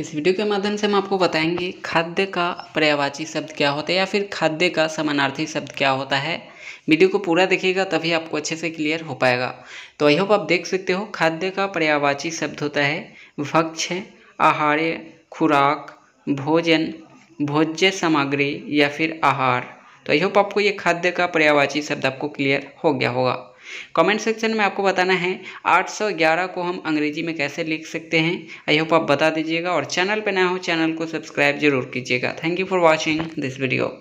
इस वीडियो के माध्यम से हम आपको बताएंगे खाद्य का पर्यावाची शब्द क्या होता है या फिर खाद्य का समानार्थी शब्द क्या होता है वीडियो को पूरा देखिएगा तभी आपको अच्छे से क्लियर हो पाएगा तो आई होप आप देख सकते हो खाद्य का पर्यावाची शब्द होता है भक्ष आहार्य खुराक भोजन भोज्य सामग्री या फिर आहार तो आई होप आपको ये खाद्य का पर्यावाची शब्द आपको क्लियर हो गया होगा कमेंट सेक्शन में आपको बताना है 811 को हम अंग्रेजी में कैसे लिख सकते हैं आई होप आप बता दीजिएगा और चैनल पर नया हो चैनल को सब्सक्राइब जरूर कीजिएगा thank you for watching this video